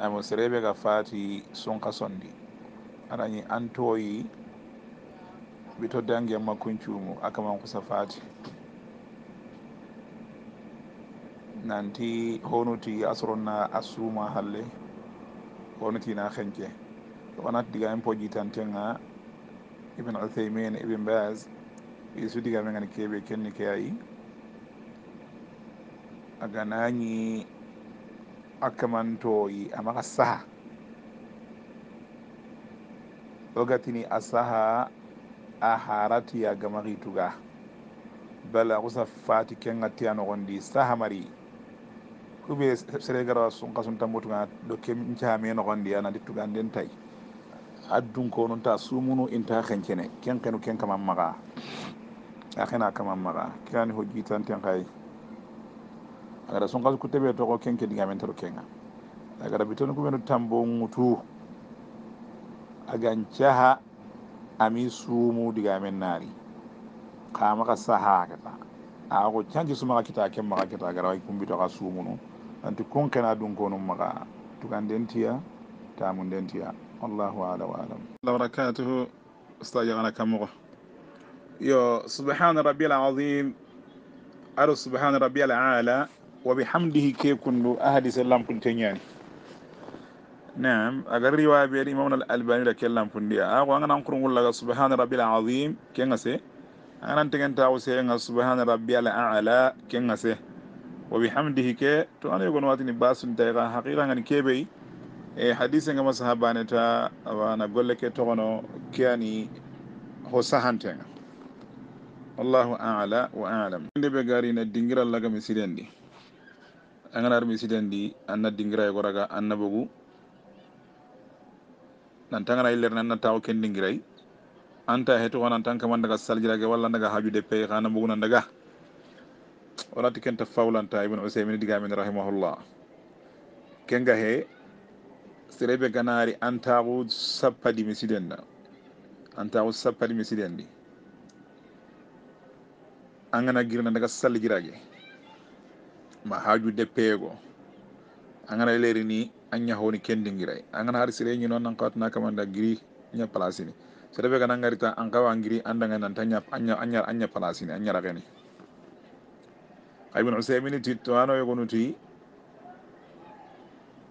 namo serebe ga faati sonka sondi anañi antoyi bito dangi amma kuncuumo akaman kusa faati nanti honuti asoronna a suuma halle honutina henke wonat diga en pojitantenga ibn uthaymin ibn bas i sudiga men gani keɓe kenni ke ayi a ganañi akamantoyi amaga saha ogatini asaha a haratiya gamagi tuga bala kusa fati kenga tiya nogondi saha mari kube seregara sunka sunta mutunga do kem ncaame nogondi anandi tuganden tay addun ko non ta sumunu inta kenkene kenkenu ken kama maga akena kama maga kirani hojjitan ten agara sunkas ku teɓe toxo kenke diga men toro kenga agara bitoni men tambo ŋutu agan chaha ami suumu men naari kama ka saha kata a xo canci sumaxa kita ken maxa kita agara way kumbito xa suumunu anti kun maka to kan dentia ta mun dentia wallahu ala wa alam barakatuhu ustaji xana kamoxo yo subhana rabbil azim aro subhana rabbil ala wa bi hamdihi kekundu ahadise lampundi teñani nam agar riwaɓeede imam al albani da ke lampundi a ko anganan kur wullaga subhana rabbi alazim kenga se anganan tegentawo seenga subhana rabbi al ala kenga se wa bi hamdihi ke to ana yogono watini basuntay ka haqiqa ngani keɓey e hadise ngama sahabane ta awana golle ke togono keani ho sahantenga wallahu ala wa alam inde ɓe gari na dingiral lagami siɗen ndi angana di anna e goraga anna bogu nan tangana iller nan taw ken dingiray anta hetu wana tan kaman daga saljirage walla daga de pey kana bogu nan daga wonati ken ta fawlanta ibn usaymin digamin rahimahullah kenga he serebe ganari antaku sappadi misidenda antaku sappadi di angana girna daga saljirage ma de pego angana leri ni anya honi kendingirai angana har sire ni non nankat na kamanda giri nya place ni sere be kana ngarita an kawa ngiri andanga nan tanya anya anya anya place ni anya ragani ibn usaymin ti to ano yego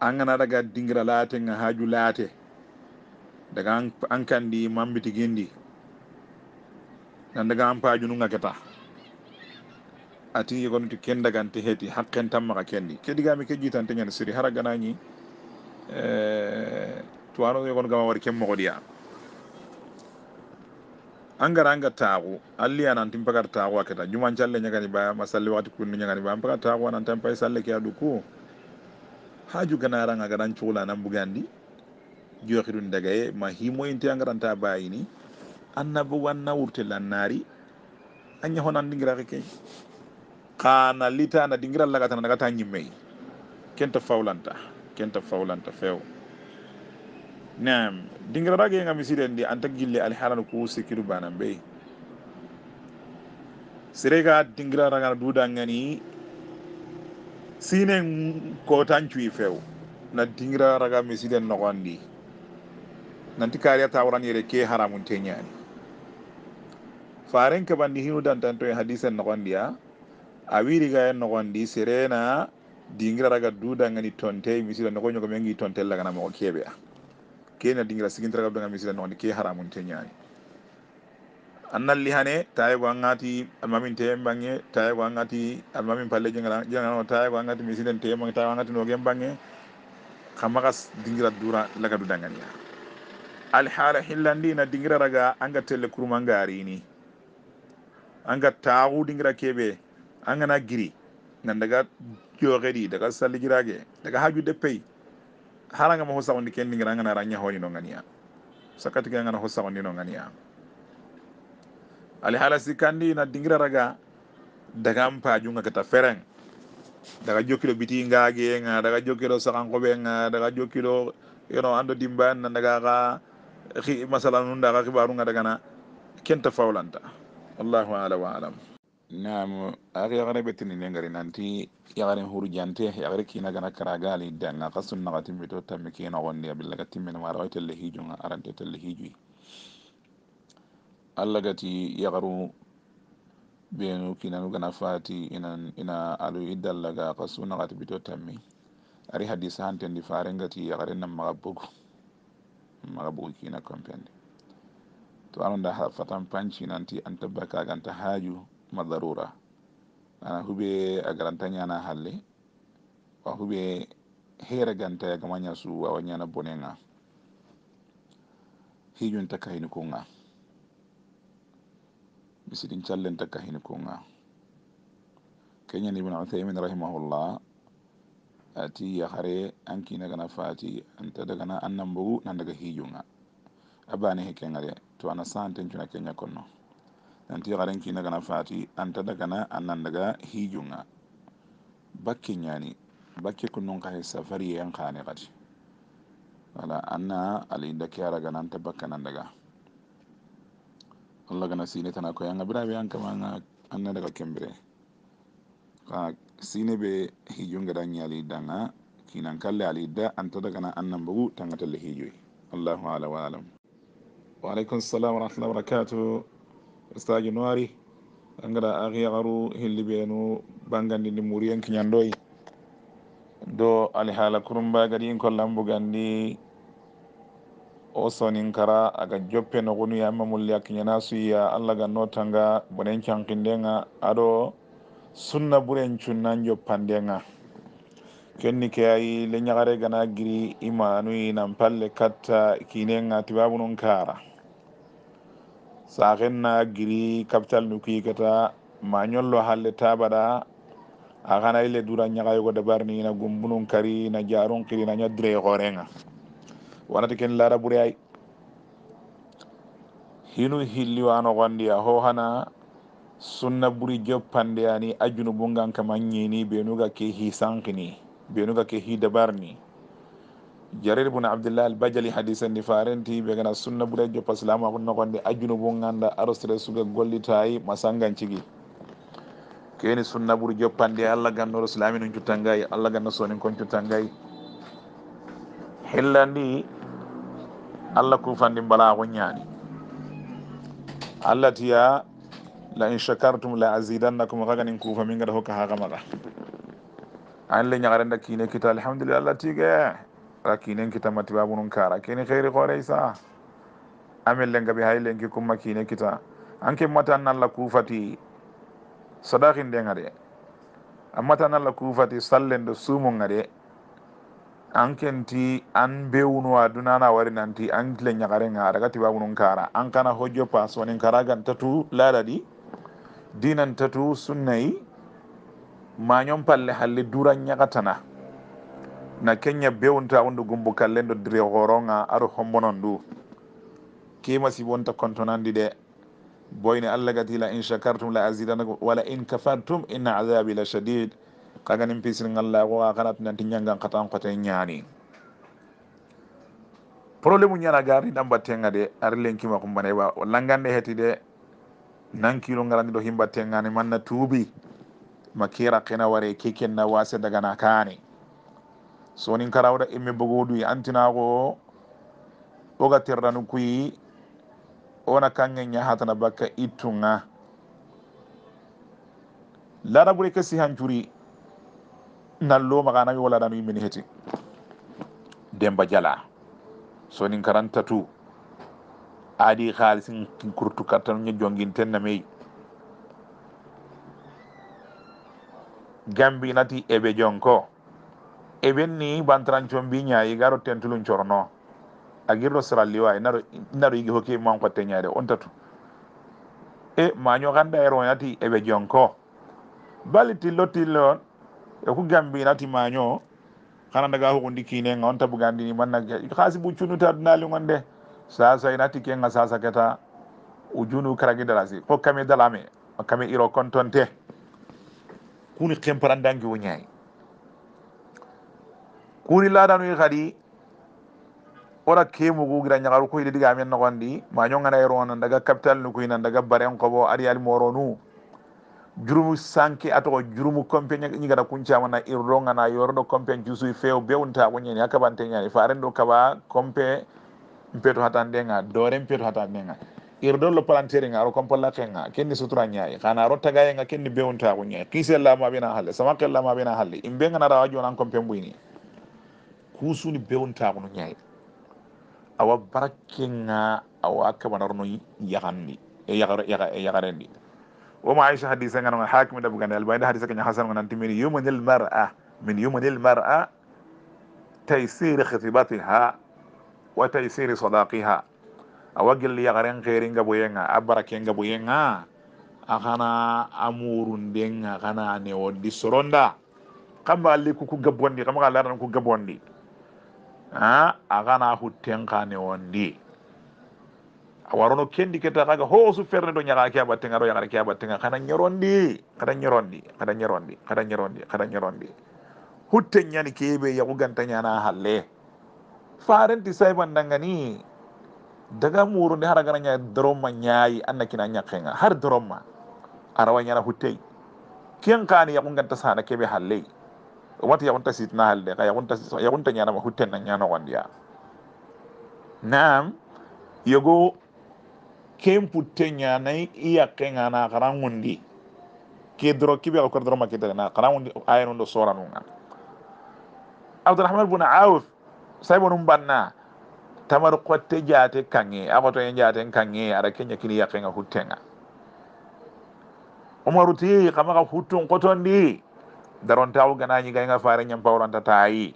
angana daga dingira late nga haju late daga an kandi mambiti gindi nan daga an paju ati yegonu ti ken daganti heti hakken ka kendi ke digami ke jitante nyane siri hara to eh, tuwano yegon gama wari ken moxodiya angara anga taxu alli anan tim pagar taxu akata keta jalle nyagani ba masalli wati waxati kunni ñagani ba an pagar taxu a nantan pay salle ke a ku haju ganaranga ganan chula nan bugandi joxirun dagaye ma hi moy inte himoyinte angaranta bayini anna bugu anna wurtel anya honan a ke kana lita na dingira laga tan daga tan nyimme kenta faulanta kenta faulanta feo nam dingira ragi nga misi ndi anta gille al halan ku sikiru banan be sirega dingira raga duda ngani sine ko tan cuyi feo na dingira raga misire nogondi nanti kariya tawran yere ke haramun tenyani faren ke bandi hinu dan tanto hadisen nogondi ya a wiri ga en ya nogondi serena dingira raga duda ngani tonte misira no konyo mengi tonte laga na mo kebe kena dingira sigintra ga banga misira no ke haramun te nyaani annal lihane taye go ngati amamin te bange taye go ngati amamin palle jengara jengara no taye go ngati misira te bange taye go ngati no gem bange kamagas dingira dura laga duda ngani al hala hillandi na dingira raga anga telle kurmangari ni anga taagu dingira kebe an gana giri nan daga yogedi daga saligirage daga haju de pey haranga mo hosa wandi kendi ngira ngana ranya honi no ngania sakati ngana hosa wandi no ngania ali halasi kandi na dingira raga daga mpa junga kata feren daga jokilo biti ngage nga daga jokilo sakan kobe nga daga jokilo you know ando dimban nan daga ga masalan nun daga kibaru nga daga na kenta faulanta wallahu ala wa alam naam ake yagare ɓe tinine gari nanti yagarin hurjante yagare kina gana karagali danga ka sunnaka timmi to tammi kenogondi abilla ga timmina maara way telle hiju nga arante telle hijui allah gati yagaru ɓenu kinanu gana fati inan ina alu iddallaga ka sunnaka timmi to tammi ari hadisa hantendi fare gati yagare nan maga bogu maga bogu kina compendi to anonda fatan panci nanti antabba kaga anta haju madarura ana huɓe a garantañana halle wa a huɓe heere gantaya gama ñasu awa ñana bonenga hiñun takka hini kunga misidin callen takka hini kunga keñan ibn uthaymin rahimahullah ati yahare an kina gana fati anta dagana annan bogu nan daga hijunga abane he kengare to ana santen cuna kenya konno nanti yagaren kina gana fati anta dagana annan daga hijunga bakke nyaani bakke kunnun kahe safari yan kane kati wala anna alinda kiyara gana anta bakka nan daga allah gana siine tana koy anga biraɓe an kama anga anna daga kembire ka sine ɓe hijungeda ñali danga kinan kalle alidda anta dagana annan bugu tangatelle hijoy allahu ala wa alam wa aleykum salam warahmatullah sta no ari angada hilibenu yakaru hilliɓeenu bangandini muriyen kiñandoyi do alihala kurumba gadi in kollambugandi o sonin kara aga joppe nogunu yamma mulli akkiñana suyiya allah ganno tanga bonen cankindenga aɗo sunna ɓuren cunnan joppandenga kenni ke ayi le ñagare gana giri imanuyi nan palle katta kinenga tibabunun kara sa xenna giri capital nu kuikata ma ñollo halle tabaɗa a xana ile dura ñaxayogo dabarni na gumbunun kari na jarun xiri na ñadure xorenga wanati ken larabure ay hinu xilliwanoxondi a xo xana sunna buri joppandeani a junubungan kama ñini benuga ke xisan xini benuga ke xi dabarni jarir bun abdullah al bajali albajali hadisendi farenti be gana sunna ɓurejo paslama ko ajunu bu nganda arostre suga gollitayi masangan cigi keni sunna ɓuuri joppande allah gannoɗo silami num cuttangayi allah ganno sonin kon tangay hillandi alla ku fandi bala ko nyaani alla tiya la in shakartum la azidannakum kaganin ku min gaɗa hokka ha kamaɗa an nyaare ndakine kiine kita alhamdulillah allah tigue rakkinen kita ma tibabu num kara kini xeeri xoorey sa amel lenga be hay lenki kumma kine kita anke mata an alla kufati sadakin denga de amata an alla kufati sallen do sumu ngade ankenti an bewunu aduna na wari nanti an le nyagare nga daga tibabu num kara an kana hojo pas wonin kara gan tatu lada di dinan tatu sunnay ma nyom palle halle duran nyagatana na kenya bewnta wonde gumbo kallendo dire horonga aro hombonon ndu kimasi wonta contonandi ɗe boyne allah gati la in chakartum la azidanakum wala in kafartum inna adabi la chadid kaganin pisir ngallaako a kanati nanti ñangan katan koten ñaani probléme ñana gari ɗambattenga de ar lenkima kumbane wa langande heti de nankilo ngarani ɗo himbattengani manna tuubi ma kira kena ware keken na wase daga na kaani sonin karawda imme bogodu i e antinago oga terdanu kuyi ona kange ñahatana bakka ittunga ladaɓure ke si hancuri nallo maganawi woladanu yimmini heti demba jala sonin karantatu adi halisin kinkurtu kartanuñe jongin ten nameyi gambinati eɓe jonko eben ni bantarancoon mbiñayi garo tentulum corno a sralli siralliwayi naru naru yigui hokki man kotte ñayde on tatu e manyo ganda ero nati ebe jonko bali tillo tillo e ku gambinati kana daga hukundi kinenga ngon tabu gandini manna kasi ɓuccunuta dunaligon de sasa inati kenga sasa keta ujunu karagi dalasi ko kame dalame kame iro kontonte kuni kemparandangi dangi kuni ladanu khadi ora kemugu gira ñagaru kuyde diga men nogondi ma ñongana e ronan daga capital nu kuynan daga baren kobo ari ali moronu jurumu sanki atoko jurumu compe ñigata kuncamana irro ngana yoroɗo compe jusuy few bewnta beunta ñani ni ñani faren ɗo kaba compe mpeto denga dore mpeto denga irdo lo palantere nga aro compolla kenga kenni sutura ñayi kana aro tagayenga kenni bewnta ko ñayi kiisellamaɓena ya halle samakellamaɓena halle imbe ngana rawa jonan compe buini. kusuni bewontaxunu ñayi awa bara kenga awa kabanarono yaxanni yaxarendi woma aicha hadise nganoga hakim da bugande albayda hadise keña hasango nanti min yumanil mar'a min yumanil mar'a taysiri khitibatiha wa taysiri sadaqiha awa gelli yaxaren xeeri ngaboyenga a bara ke ngaboyenga a xana a murundenga xana soronda xamba alli gabondi xamaxa laran ku gabondi agana hutten kane wondi a warono kendi keta kaga su ferne do ñaga ke a battenga ɗo yagara ke a battenga kada ñerondi kada ñerondi kada ñerondi kada ñerondi kada nyani hutten ñani ya yaguganta nyana halle farenti sayban dangani daga murude hara gana ña droma nyai anna kina nyakenga har doromma arawa ñana huttey ken kani yaguganta sana kebe halley wonta yawonta sitna halde ka yawonta nyana ma hutten na ñanogondiya naam kem putten putte ñanayi i yakke na xara ngundi ke doro kibe xa kor doroma kitarena xara ngundi ayenundo abdul rahman bun auf num banna tamar jaate jate kange en jaten kangi ara kenya kini yakkenga huttenga umaru ti xamaxa hutun qotondi daron taw ganañi gayga faare ñam pawranta tayi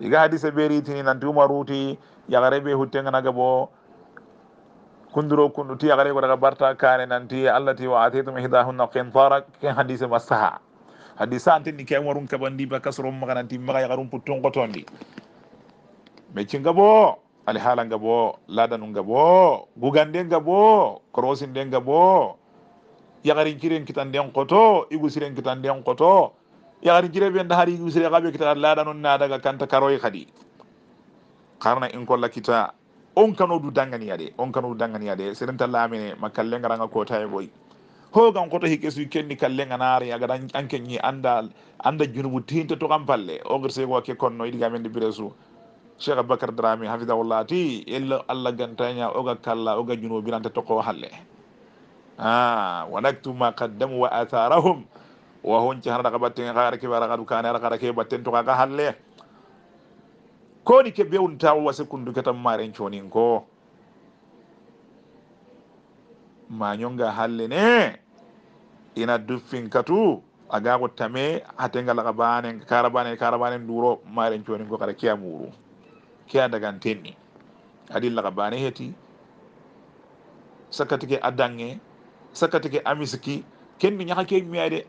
iga hadise ɓeeritini nanti umaruti yagare ɓe huttenganaga bo kunduro kundu ti yagare ko daga barta kane nanti allati wa atetum ihdahunna kintara ke hadise ma saha hadise antenni ke umarum keɓandi ba kasro maga nanti maga yagarum puttonkotondi meccinga bo alihalanga bo ladanunga bo gugandenga bo korosindenga bo yagari jiren kitan den koto igusiren kitan den koto yagari jire ben dahari igusire gabe kitan laada non na daga kanta karoy khadi karna in kolla kita on kano du dangani yade on kano du dangani yade serenta lamine makalle ngara nga kota e boy ho gan koto hike su kenni kalle ngana ari aga dan anken ni anda anda junubu tinta to kam palle o gerse ko ke konno idi gamen de biresu cheikh abakar drami hafidahullah ti illa allah gantanya oga kala oga junubu biranta to ko halle ah wanaktu ma qaddamu wa atharahum wa hon ci hanata kabatte ngara ke bara kadu kana ngara ke batten to kaga halle ko ni ke beun bewun wa sekundu ke tam mare choni ko ma nyonga halle ne ina duffin katu aga ko tame hatenga laga banen karabane karabane duro mare choni ko kare kiya muru kiya daga tenni adilla laga heti sakati ke adange sakati ke amisiki ken ni nyaka ke miade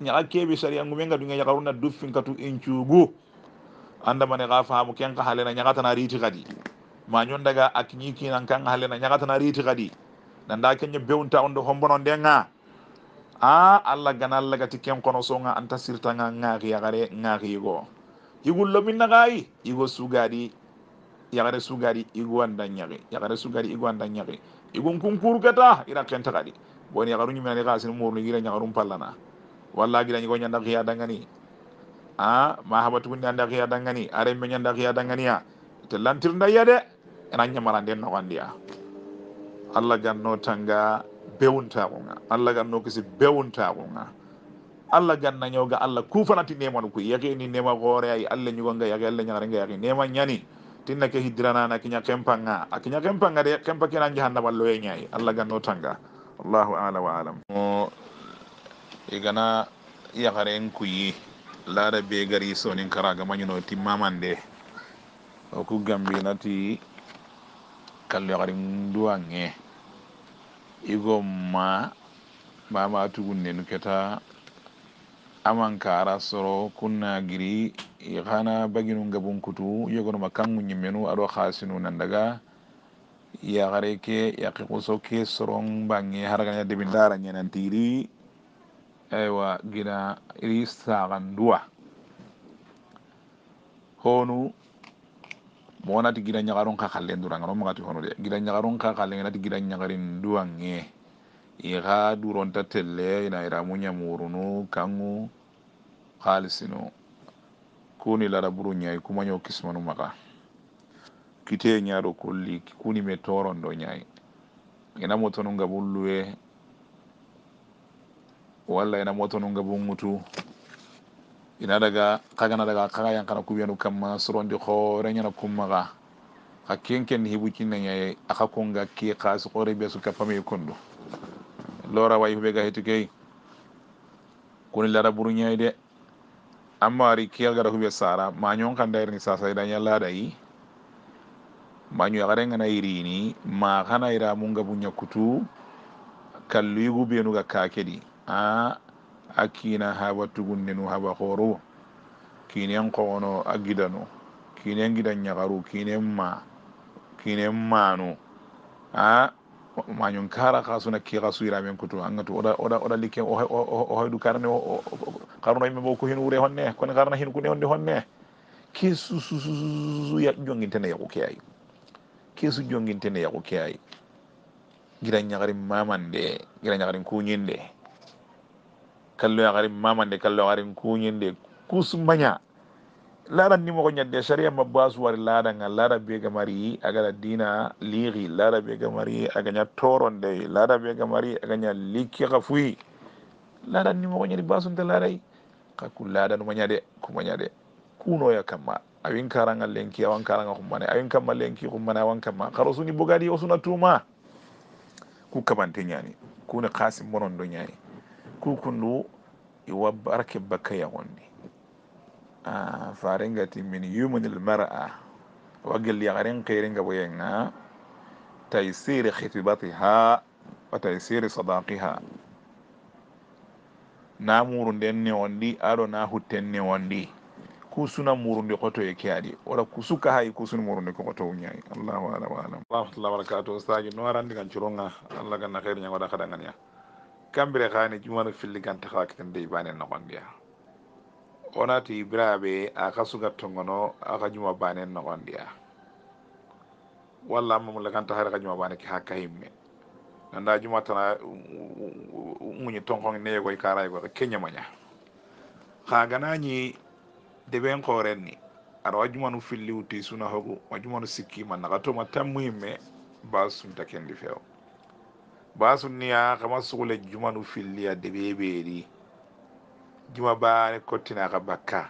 nyaka ke bi sari angu menga dunga nyaka runa dufin katu inchugu anda mane ga fahamu ken ka halena nyaka tana riti gadi ma nyon daga akinyi kinan kan halena nyaka tana riti gadi nan da kenya beunta ondo hombonon de nga a alla gana alla gati ken kono nga anta sirta nga gare nga ngari go lo minna gai igo sugari yagare sugari igo anda nyari yagare sugari igo anda igon kunkuru keta ira kenta kadi boni ya garu nyimani ka no murni gira nyaru pallana walla gira nyigo nyanda khiya dangani a ma habatu nyanda khiya dangani are me nyanda khiya dangani ya te lantir nda yade ina nyamarande no gandiya alla ganno tanga bewunta gonga alla ganno kisi bewunta gonga alla ganna nyoga alla kufanati neman ku yake ni nema gore ay alla nyugo nga yake alla nyagare nga yake nema nyani tinna ke hiddiranana kiña kempanga a kiña kempanga de kempa kena jahannaba loye ñayi allah ganno tanga wallahu ala wa alam o igana yakharen kuyi laada be gari sonin karaga ti timmamande o ku gambinati kallo yakarin duwange ma mama tugun nenu keta aman ara soro kunna giri gana baginu gabun kutu yogonoma kangu ñimmenu ado hasinu nandaga yaxare ke yaqi kuso ke soron bange haragaña debi ndara ñenantiri aywa gina iri saxanduwa honu mogonati gida ñagarun xa xallenduranga no magati honu de gida ñagarun xa xallenge nati gida ñagarin duwange iha duronta telle inayira muñamurunu kanŋu halisinu kuni lara buru ñay kumaño kismanu maka kite ñaɗo kulli kuni me torondo ñay ina motonu ngabulluwe walla ina motonu ngabunŋutu ina daga kagana daga kaga yankana kubiyanu kamma sorondi hore ñana kummaka ha kenken hibu cinna ñaye aha konga ki kasi horebesu kapame kondu lora wayi be gahetu hetu kuni lara buru nyai de amari ari kiyal gara hubi sara ma nyon kan dair ni sasa ida nyala dai nyu agare ngana irini ma kana ira munga bunya kutu yugu benu ga kakedi a akina hawa haba tugunnenu hawa khoro kini an qono agidano kini an gidan nyagaru kini ma kini manu a mañon kara xa suna ki xa men kutu angatu oda oda oɗa likke o du karne karno yimɓe ɓo ko hen wuure honne kon karna hen kune honde honne kesu sususu jongintene yaku keyayi kesu jongintene yaku keyayi giran de mamande nyaari ñagarin de kallo yagarin mamande kallo ku kuñinde kusmaña lara ni mo nyadde sharia mabbas war lada nga lara be gamari aga la dina liri lara be gamari aga nya toron de lara be gamari aga nya likki khafui lara ni mo nyadi basun de lara ka kul lada no nyade ku nyade kuno ya kama awin karanga lenki awan karanga kumane awin kama lenki kumane awan kama kharosu ni bugadi osuna tuma ku kamante nyani ku ne khasim monondo nyani ku kundu iwa barake bakaya wonni farengati min yumunil mar'a wagil yagarin qiringa boyenga taysiri khitibatiha wa taysiri sadaqiha na murunden ne wondi aɗo na hutten ne wondi kusuna murundi koto e keaɗi wala kusuka hay kusun murundi ko koto ñayi allahu ala wa alam rahmatullah wabarakatuh saji no arandi kan curonga allah ganna heer ñagoɗa haɗa ganña kambire hani jumano filli ganta hawakiten dey banen no gonɗiya onati biraɓe a ka tongono akanyuma ka juma banen nogondiya walla amma mulla kanta hara ka juma bane ki hakka himme nanda juma tana muñi tonkon neyegoy goy ka keñamaña ha ganañi deɓen koren ni ar wajuma jumanu filli wutti suna hogu wa jumanu sikkima naga ma tammu himme basu ta kendi feo basu niya kama sugule juma filli ya deɓe ɓeeri juma baani kottina ka bakka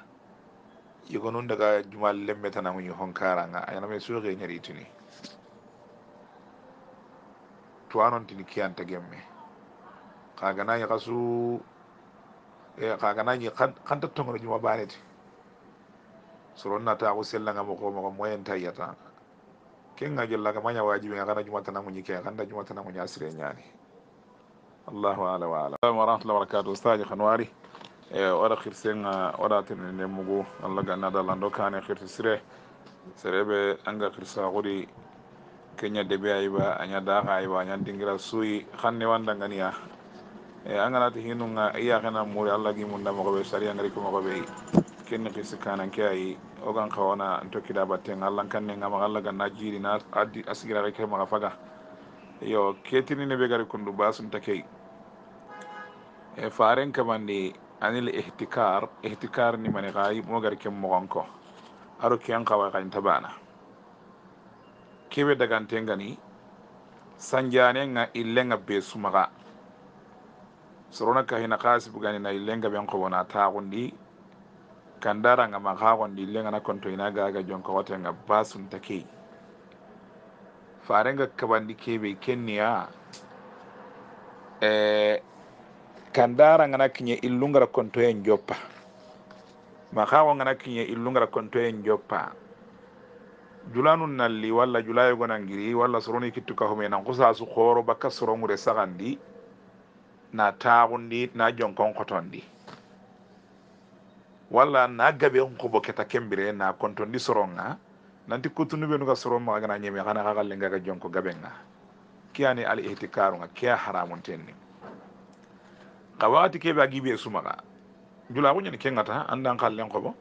yigo nun daga juma lemme tanamu yi honkaranga ayaname suuke ñaritini tuwanontini kiyanta gemme e ka su kan kanta tongono juma baaneti soronnata nga mo moko moko moyen iya tayyata kenga jellaka maña wajibi nga kana juma tanamuñi ke kanda juma tanamuñi asire nyani allahu ala wa ala wa rahmatullahi wa barakatuh ustaji khanwari e eh, oɗa hirsenga oɗa tenede mugu allah ganna dallanɗo kane hirti sire sereɓe anga hirsaxuri kenya debe ayiba aña daxa ayiba aña dingira suyi xanne wandanganiya e eh, anganati hinunga iyaxena muri allah gimunda moxoɓe sari angari kumoxoɓe kenni xisi kananke ayi ogan xawana nto kida battenga allankannenga maxa allah ganna jiiri na a sigiraxe ke maxa faga yo ketinine ɓe gari kundu basunta key e eh, faren kamandi ani le ihtikar ihtikar ni mani gayi mo gar ken mogon ko aro ken kawa kan tabana kebe daganten gani sanjane nga ilenga besumaga sorona sorona kahina kasi bugani na ilenga ben ko wona tagundi kandara nga makagondi ilenga na konto ina gaga jonko wata nga basun take farenga kabandi kebe kenya eh kandara ngana kinye ilungara konto kontoye njoppa makawo ngana kinye ilungara konto kontoye njoppa julanu nalli walla julayo gonangiri walla soroni kittu ngusa su khoro hooro bakka sorongure sagandi na taagundi na jonkon khotondi wala na gabe honkobo keta kembire na kontondi soronga nanti kutunuɓe nuga soron maga gana ñeme xana xa xallengaga jonko gabenga kiani al ihtikaru nga kiya haramun tenni ka wakati keɓe a giɓe e sumaka julaxuñani kengata andan xallen xoɓo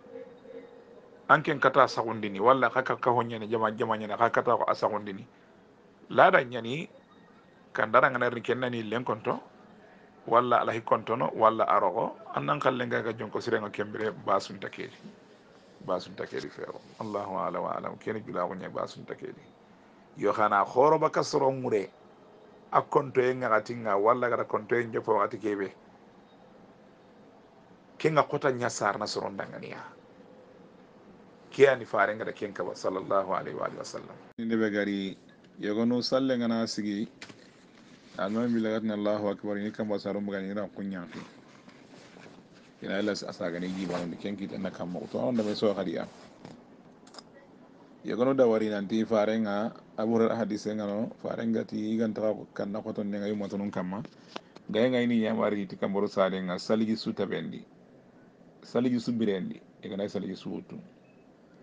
an ken kata saxundini walla xa kakahoñani jama jamañani xa kata ko a saxundini ladan ñani kandaranganarni kennani len konto walla alahi kontono walla aroxo andan xallengaga jonko sirenga kembire basunta keedi basunta keedi feero allahu alam alam kene julaxuña basunta keedi yo xana xooroba kasoro ŋure a kontoye ŋaxatinga walla gara kontoye njopo waxati keɓe kenga kota nyasar na soron danganiya Kia ni faren da kenka wa sallallahu alaihi wa sallam ne be gari yagonu salle ngana sigi alman bi lagat na allahu akbar ni kan ba saron bugani ran kunya ina ila asa gani gi ba kenki tan kan mu to wanda bai so da wari nan ti faren ga hadise ngano faren ga ti gan ta kan na koton yumatunun kamma ngai ni ti suta bendi saliji suɓirendi e ko nayi saliji suwuttu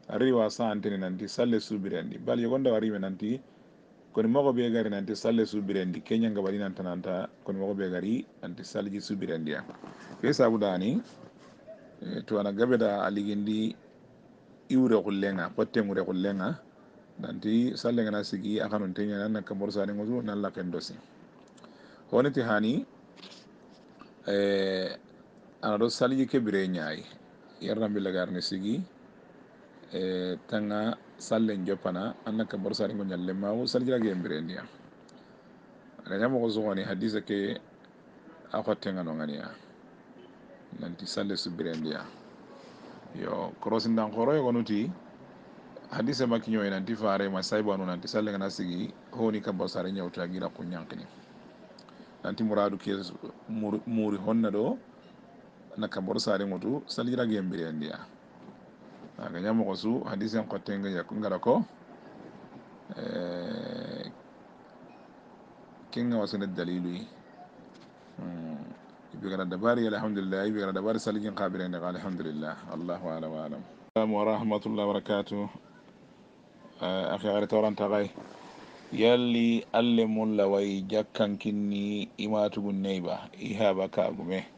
ari wa santini nanti salle subirendi bal yogonda warime nanti koni mogo ɓe gari nanti subirendi kenya nga waɗi nanta nanta koni mogo ɓe gari nanti saliji ya a fe sabudani eh, to ana gaɓeda a ligindi iwre xullenga pottenŋure xullenga nanti sallengana sigi a xanun teñana nakka morsani ngozu nan laken dosi honiti hani eh, aɗa ɗo salji keɓire ñaayi yernabillagarne sigi e tanga sallen joppana anna kabaru saringo ñalle mawo saljirage mbire ndiya aɗa ñamoko sogoni hadisa ke a hottenga no ganiya nanti salle subire ndiya yo korosindan horoye gonuti hadise makkiñoye nanti farema saybanu nanti salle ngana sigi honi kabaru sare ñawta gira ku ñankini nanti muradu ke muri honna do na kabaru sare ngutu salira gembire ndia aga nyamo ko su hadisen ko tenga ya kungara ko eh kinga wasana dalilu hmm, ibi gara dabari alhamdulillah ibi gara dabari salijin qabire ndia alhamdulillah allahu ala wa alam wa rahmatullahi wa barakatuh eh, akhi gari toran tagay yalli alle mun lawai jakkan kinni imatugun neiba ihaba ka gume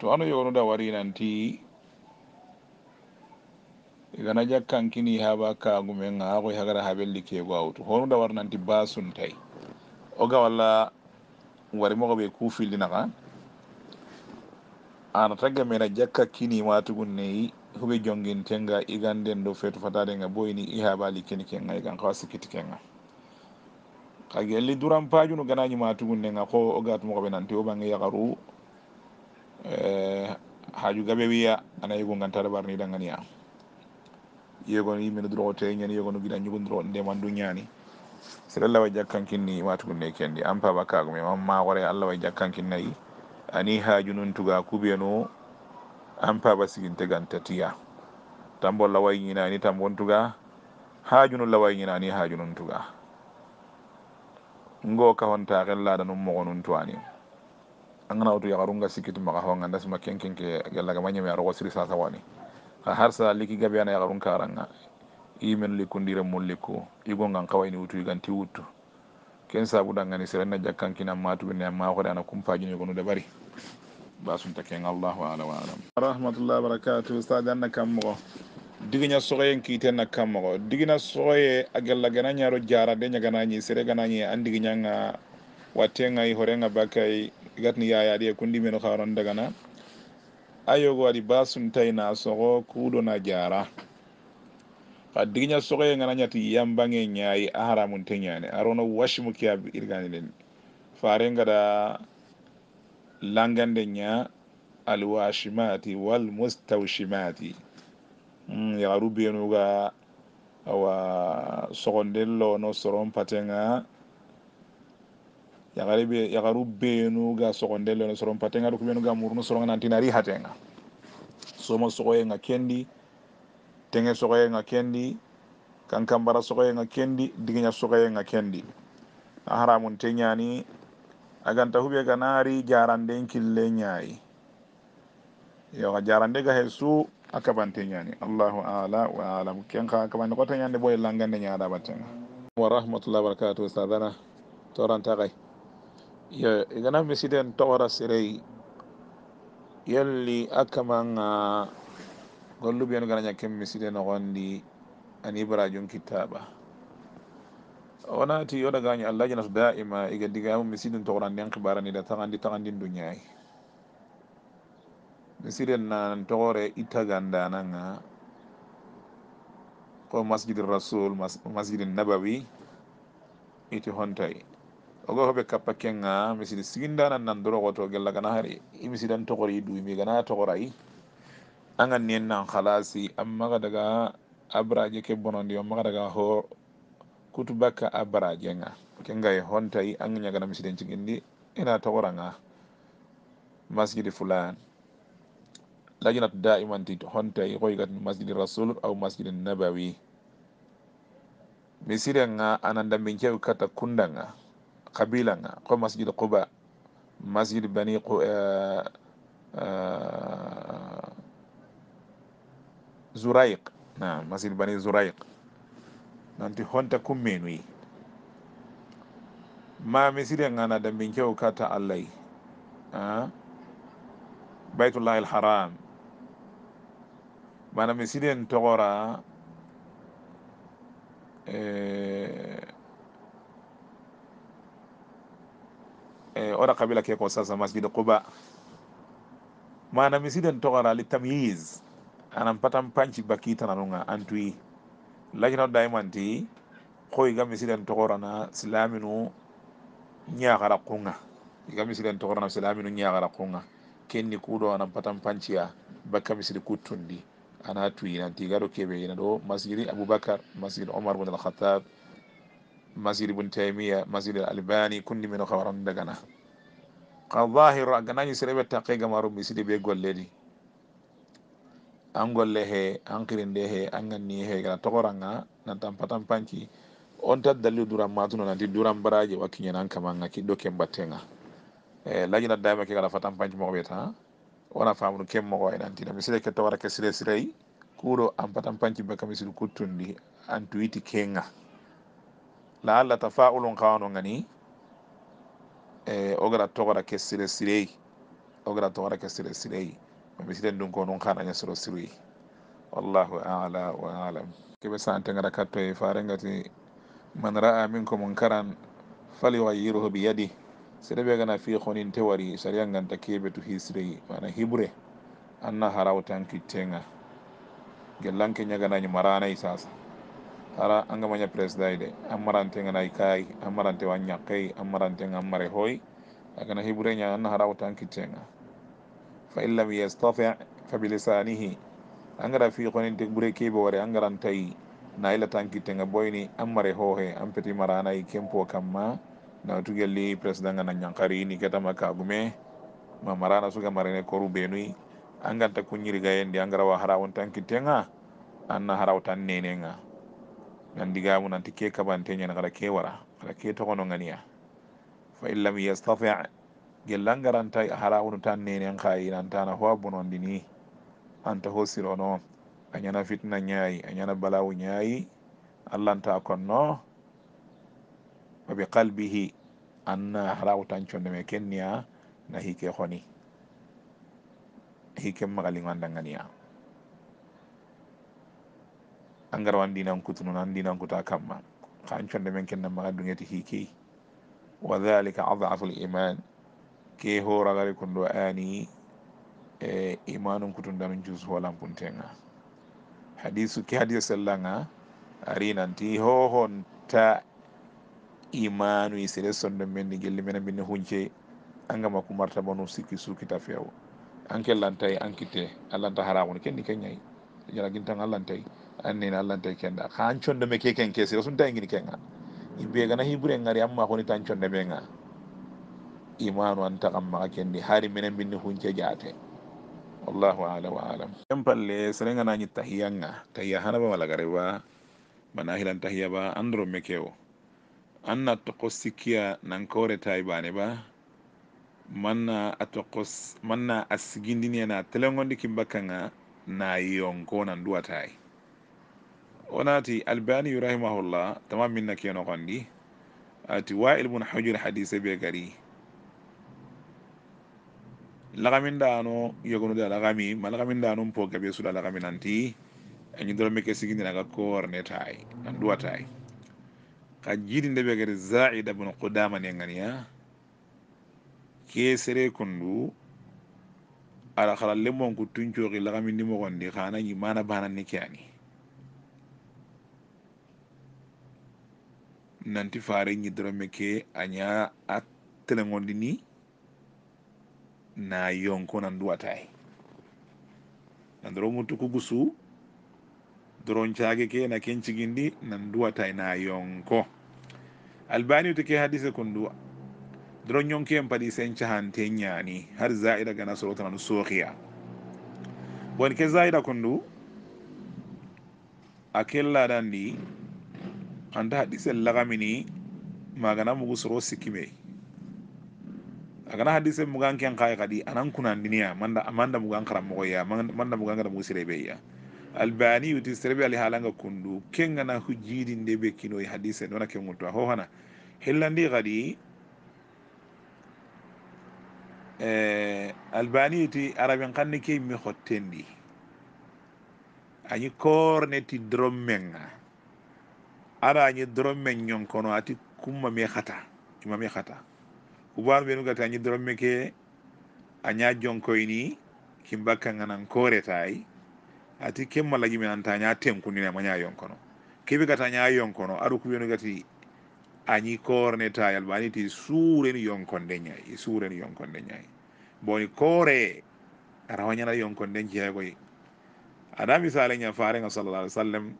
to ano yewnuda wari nanti gana jakkankini haba kagumen ha koy hagara ha ɓelli kego awtu honuda war nanti basun tay o gawalla wari moko ɓe kufildina ka ana tagga mena jakka kini matugun neyi huɓe jonguintenga iganden ɗo fetu fatadenga boyni i haba likkini kenga igan kawa sikkiti kenga ka gelli duran pajunu ganañi matugun nenga ko o gatumokoɓe nanti o bange yakaru Eh, haaju gaɓe wiya ana yego gantaɗa ɓarni ɗangania yeego no yimmino droo te ñani yeego no guiɗa jogodiroo ndeman du ñaani seɗa allah way jakkankinni watugunde kendi ampa bakkago mi mam maxore allah way jakkankinnayi ani haaju nun tuga kuɓeno ampa ba siginte ganta tiya tambo laway ñinani tambon tuga haaju nu laway ñinani haaju nun tuga ngo kahonta xen laɗa num moxo nun tuwanim angana utu yagarunga sikitu magahwanga ndasima kenkenke gallagamayeme arogo siri sasawani ha har sa liki gabi ana yagarun karanga imen likundire mulliku igongan kawayni utu iganti wuttu ken sabudangani serenna jakkankina matuɓene amma hore ana kumpajini gonude bari basunta ken wa ala wa alam wa wabarakatu stade anna kammogo digina sogoyen kiitenna kammogo digina sogoye a gella gana ñaro jarade ñaganañi sere ganañi an digiñanga wattengayi horenga bakay igatni yaya e kundi men hawran dagana ayogo waɗi basum tayna sogo kuuɗo na jara ha digiña sogoye na nyati yambange ñaayi a haramun te arono washmu kiya irgani len fare da langande ña alwashimati walmustawshimati hmm, yagaru ga awa no soron patenga yagare be be benu ga sogonde no soron patenga do kubenu ga murnu soron nanti nari hatenga somo sokoye nga kendi tenge sokoye nga kendi kankambara sokoye nga kendi diginya sokoye nga kendi haramun tenyani aganta hube ga nari jaranden kille yo ga jarande ga hesu akabante nyani allahu ala wa alam kenka akabante kota nyande boy langande nyaada batenga wa rahmatullahi wa barakatuh sadana toranta kai ya igana misiden togora sirey ya, yalli akamanga gollu biyan gana ñakken misiden nogondi ani barajum kittaɓa wonati yoɗa ala allah janato daima iga digamu misidin togoranɗen kibaranida tagandi tagandin dunyai eh. misiden nan ganda nanga. ko masjidir rasul masjidin nabawi iti hontai ogo hoɓe kappa kenga misiri sigindanan nan dorogoto gella gana har imisidan togori duimi gana togorayi angan nen nan halasi ammaga daga abraje ke bonondi o maga daga ho kutu abraje nga kengaye hontayi anga ñagana misiden cigindi ina togora nga masjidi fulan lajinatu daiman ti hontayi koygat masjidi rasul aw masjidi nabawi misire nga anandambincewi kata kunda kabila nga ko masjid quba masjid bani zuraiq na masjid bani zuraiq nanti honta kummenwi ma misiri ngana dambin kyau kata allai baitullah alharam mana misiri togora eh eh, oɗa kabila ke ko sasa masjid quba mana mi siɗen togora li tamyise anan patan panci bakki tananuga antuyi lajinaɗo daymanti ga misiden siɗen na silaminu ñagara kunga ga misiden siɗen na silaminu ñagara kunga kenni kuɗo anan patan panciya bakka mi siɗi kuttundi ana tuyi nanti gaɗo keɓe ina do masjid abubakar masjid omar al-khattab masir ibn taymia masir al albani kundi mino ka dagana gana ka zahiru a ganañi serebe taqe gamaru misidi be golleɗi an golle he an kirinde he an ganni he gana togoranga nan tampa tampanki on ta dalil duran matuno nanti duran baraje wa kiñanan kamanga kiɗɗo ken battenga e eh, lajina dama ke gala fatan panci mogoɓe ta wona famunu ken mogo e nantina misire ke togora ke sire sirey kuuɗo an patan panci an kenga la alla tafaulun kawano ngani e eh, ogara togora ke sire sirei ogara togora ke sire sirei maɓe siten ɗum ko soro sirwi wallahu ala wa alam keɓe sante gara kattoye farengati man ra'a minkum munkaran falyughayyiruhu bi yadi sere ɓe gana fi honin tewari saria ganta keɓe to hisirei mana hibre anna haraw tan kittenga gellanke ñaganañi maranayi sasa ara anga manya presida ide amarante ngana ikai amarante wanya kai amarante ngamare hoy akana hibure nya an harawo tan kitenga fa illa bi yastafi fa bi lisanihi angara fi qonin bure ke bo wore angara rantai na ila tan kitenga boyni amare hohe am peti marana i kempo kamma na tugelli presida ngana nyankari ni maka makagume ma marana suga marene koru benui anganta kunyiri gayendi angara wa harawon tan kitenga anna harawtan nenenga nandigamu digamu nanti ke kabante ñani xada ke wara xada ke toxono ŋaniya fa in lam yastati gellangaranta harawunu tan nenen xayi nantana ho a bonondini anta ho sirono a ñana fitna ñayi a ñana balawu ñayi allanta konno fa bi qalbihi anna harawu tan condeme kenniya na hike xoni hike maxaliŋo andangania angara wandinankutunu nanndinankuta kamma kan conde men kenna maga dugeti hikeyi wa dhalika adafu l iman ke horagari kon ɗo ani e imanum kutundanu jus holampuntenga hadisu ke hadisu sellanga ari nanti hohonta imanu i sere sondo men ndi gelli mena mbinne hunce angama ku martaba nu sikki sukita feew anke lantayi ankite allanta haramuni kenni kenñayi jaragintan allantayi annin allanta kenda ha an conde me ke ken kesire sunta engini kenga imbe gana hibure ngari amma koni tan conde me nga imanu an taxam maxa kendi hari menen binni hunce jaate wallahu ala wa alam ken palle serenganañi tahiyanga tahiya hanaba malagare ba mana hilan tahiya ba andoro me kewo an na toqo sikkiya nan koretay bane ba manna a toqo manna a sigindiniyana telengondi kimbakkanga na yonko nan tayi wonati albani rahimahullah tama minna keno gondi ati wa ilmun hujur hadise be gari lagamin dano da lagami ma lagamin dano po gabe su da lagami nanti suda do meke añi dorome ga kor ne tay an duwa taay ka jidi jiidinde be gari za'id ibn qudama ne ganiya ke sere kundu ala khala lemon ku tuncooxi mo gondi xana ni mana bana ni kiani nanti fare ñi dorome ke aña a telegondi ni na yonko nan duwatay nandoro mutu kugusu doron cage ke na ken cigindi nan duwatay na yonko albani to ke hadise kon duwa doron yonke en paɗi sen cahante ñani har zaida gana sorotanan sokiya bon ke zaida kon du a kellaɗan ndi anta hadise lagamini magana mugu soro sikkime agana hadise mugan ken kay kadi anan kunandiniya manda amanda mugan ya manda mugan gada mugu ya albani uti sirebe ali halanga kundu kengana hujidi ndebe kino ya hadise dona ke mutu ho hana hillandi gadi eh, albani uti arabin kanni ke mi ani anyi neti drommenga ara arañi doromme ñon kono ati kumma me xata ima me xata ubar ɓe nugata añi doromme ke a ña jonkoyni kimbakka ganan koretay ati kemma lagimi anta ña tenkuninama ña yonkono keɓe gata kono aru yonkono aɗa gati nugati añi korne tayal albani ti ni suureni yonkonde ñayi ni suureni yonkonde ñayi boni koore arawañana yonkonde jeegoy aɗa misale ña farenga sallallah alih w sallam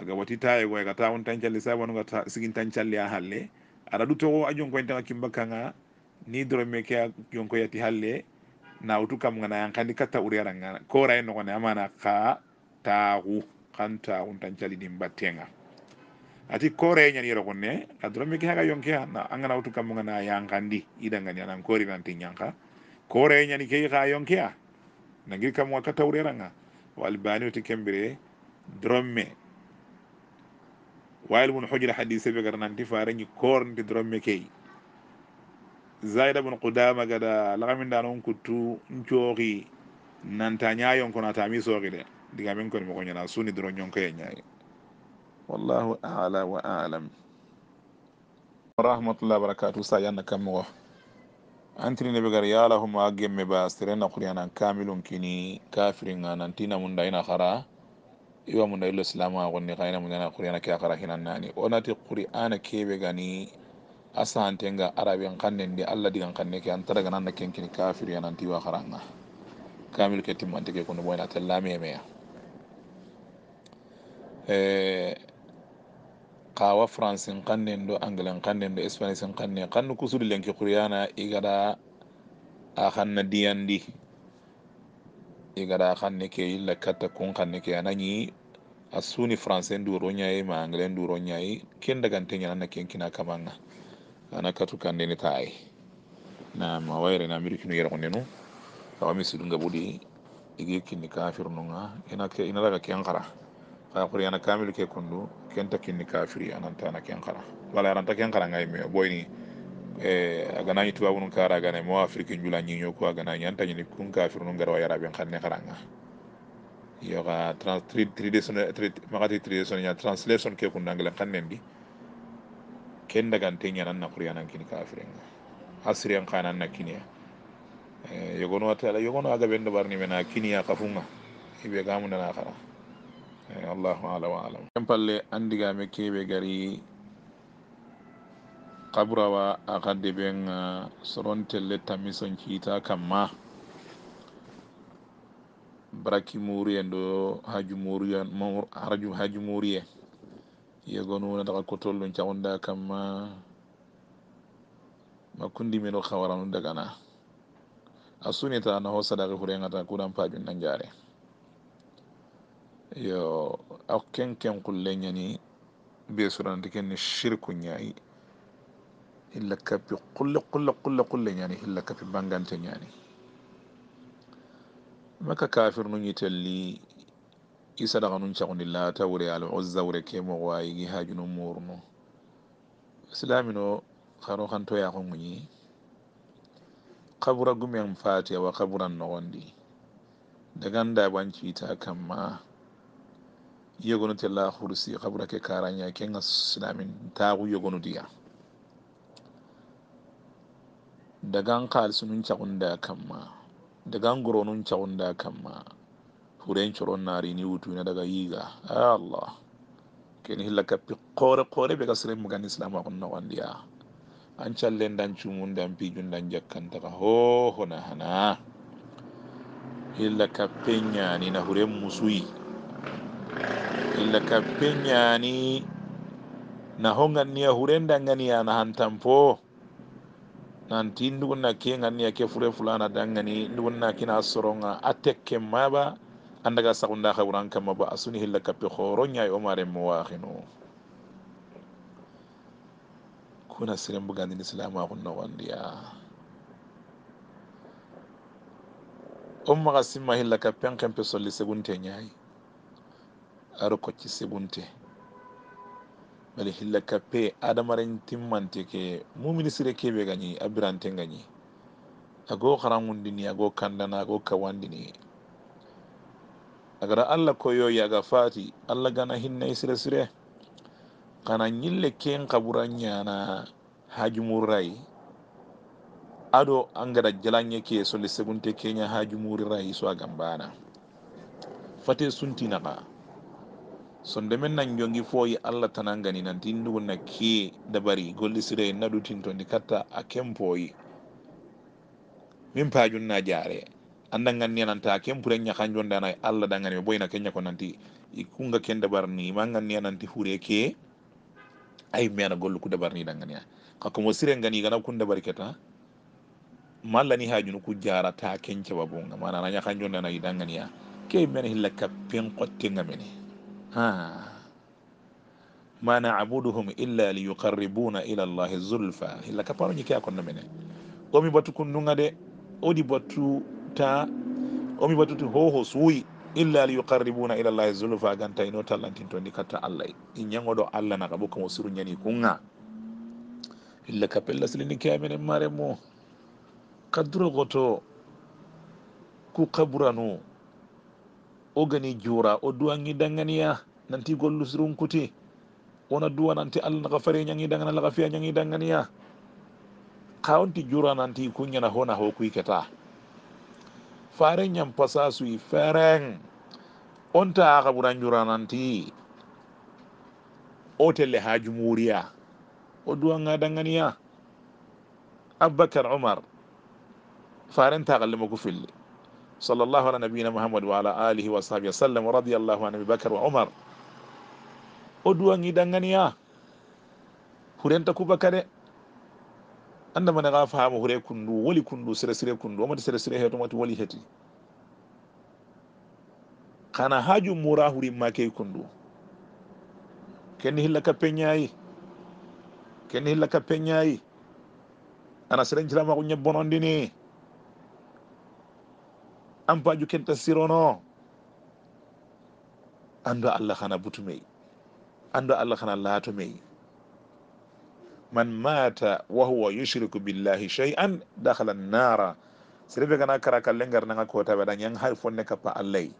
aga wati taye go ga tawon tan calli sa wonu ga sigin tan calli a halle ara ɗu togo a ko tan kimba kanga ni dorome ke a ko yati halle na wutu kam ngana yan kandi katta uriyarangana koraye nogone amana ka taaxu kan taaxun tan cali ɗin battenga ati ko koraye ñani yero gonne a dorome ke haga ke na a gana wutu kam ngana yan kandi ngani nan ko idangani anan kori nanti ñanka koraye ñani ke ga xa ke a ngi kam wa katta uriyaranga o albani oti kembere drome waye mun hujra hadise ɓe gara nanti kor ndi kornti me keyi zaida ibn qudama gada lagaminda noon kuttu n cooxi nanta ñayon kono mi sooxi de diga ko mo moxo ñana suni nyon kay ñaayi wallahu ala wa alam wa barakatuh sa yanna kam wa antri ne ya lahum yalahuma gemme ba serena qur'anan kamilun kini kafirin ga nanti namunda ina xara iwa munda ilo silama gonni kayina mundana qur'ana ke akara hinan nani ona ti qur'ana kebe gani asantenga arabin kannen di allah digan kanne ke antara ganan na kenkini kafir ti wa kharanga kamil ke timmante ke kono boyna tella memeya eh kawa france kanne kannen do anglais kannen do espagne kannen kannu kusudi lenki qur'ana igada a khanna diyandi igada xanne ke illa katta kun xanne ke yi a suni français nduro ñayi ma anglais kin daga ken dagante na kin kina na, ana katu ne ta ay na a wayrena miri kinu yeraxunde nu awa mi dunga budi igi ni kafir nunga ina daga ken xara xa kuri ana kamilu ke kundu kin ni kafiri na kin kara wala aranta ken xara ngayi me ni e eh, aganañi tubabunum kara aganayi mo afrique njula ñiño ko aganañi antañini kun kafir nu ngara yaraɓen xanne xaranga yoxa maxati tradition ña translation ke kun nangelen xannen di ken dagante ñanan na xuryanan kin kafirenga asiren xanan na kiniya yogono atala yogono aga bar ni mena kiniya xafunga iɓe gamundana xara eh, allahu ala wa alam ken palle andigame keɓe gari kaburawa a hadde ɓen sorontelle tammison ciita kam ma braki muri en ɗo haju muri en haraju haju muri en yego nuna daga kotollum cahonda kam ma makkundimino hawaranu dagana a sunita naho sadaki hurengata kuɗan paƴun na jare yo a kenken kulleñani be suranti kenni shirkuñayi hilla kappi qulle qulle qulle qulle ñani hilla kappi bangante ñani maka kafir nu ñitelli i sadaka nun cagundi lata wure al uzza wure ke mogo a yigi hajunu murnu islamino xano xanto yaxonguñi xabura gumen fatiya wa xaburan noxondi daganda banciita kamma yogonu tella xursi xabura ke karaña ke nga silamin taaxu yogonu diya dagan kaalsinun cagunda kamma dagan goronun cagunda kamma huren coron narini wutuna daga yiga allah keni hilla kappi kore kore be ga mugan islama kon nogondiya an callen dan cumun dan pijun dan jakkantaga ho hona hana hilla kappe ñani na huren musuyi hilla kappe ñani na honganniya huren danganiya na hantanpo nanti ndugna ke ganniya ke fure fulana dangani ndugna kina soronga a tekke maba andaga sagunda hawran kamma ba asuni hilla kappe horo ñayi omaren mo waxino kuna siren bugandin islamaxun noxondiya wo maxa simma hilla kappen xempe solli segunte ñayi aro kocci segunte bari hilla kappe adamaren timmante ke mu minisire keɓe gañi abirante gani ago harangundini ago kandana ago kawandini agara allah koyoyi aga fati alla gana hinnayi sire sire kana ñille ken kabura ñana hajumurrayi ado angada jalañe ke solle segunte keña hajumuri rai so a fate suntinaka sonde men nan jongi fo ye allah tanangani nanti ndugu na ke dabari golli sire na dutin tondi katta a kempoyi min pajun na jare andan ganni nanta a kempure ñakan jondana allah dangani me boyna kenya ko nanti i ken dabar ni ma ganni nanti hure ke ay mena gollu ku dabar ni dangani ka ko sire ngani gana kun dabar keta malla ni hajunu ku jara ta kenke babonga mana na ñakan jondana i ke men hilla kappen qottinga mene ma nabuduhum illa liyuqarribuna ila llahi zulfa illa kapanoji ke akonno mene omi batu kunnuga de odi batu ta omi batu tu hoho suuyi illa liyuqarribuna ila llahi zulfa ganta ino tallantintondi katta allahy i ñagoɗo allah na kaɓo kamo siru ñani kunga illa kapella silini ke amene maremo kadduro goto ku kaburanu o gani jura o duwa ngi danganiya nanti gollu surun kuti wona duwa nanti allah naka fare ñangi dangana laga fiya ñangi danganiya kaunti jura nanti na hona ho kui keta fare ñam pasasuy fereng jura nanti o telle ha jumuriya o duwanga danganiya abakar umar faren galle mako fille sallallahu ala nabiyina muhammad wa ala alihi wa sahbihi wasallam radiyallahu an abubakar wa umar o duwangi danganiya hurenta kubaka de anda mana ga faamu hure kundu woli kundu sere sere kundu wamata sere sere heto mati woli heti kana haju mura huri make kundu kenni hilla ka peñayi kenni hilla ka peñayi ana seren jirama ko ñebbonondini ampaju kenta sirono ando allah xana butume ando allah xana latume man mata wa huwa yushriku billahi shay'an dakhala an-nara sirebe gana kara lengar garna ko tabe dan yang har fonne kapa allah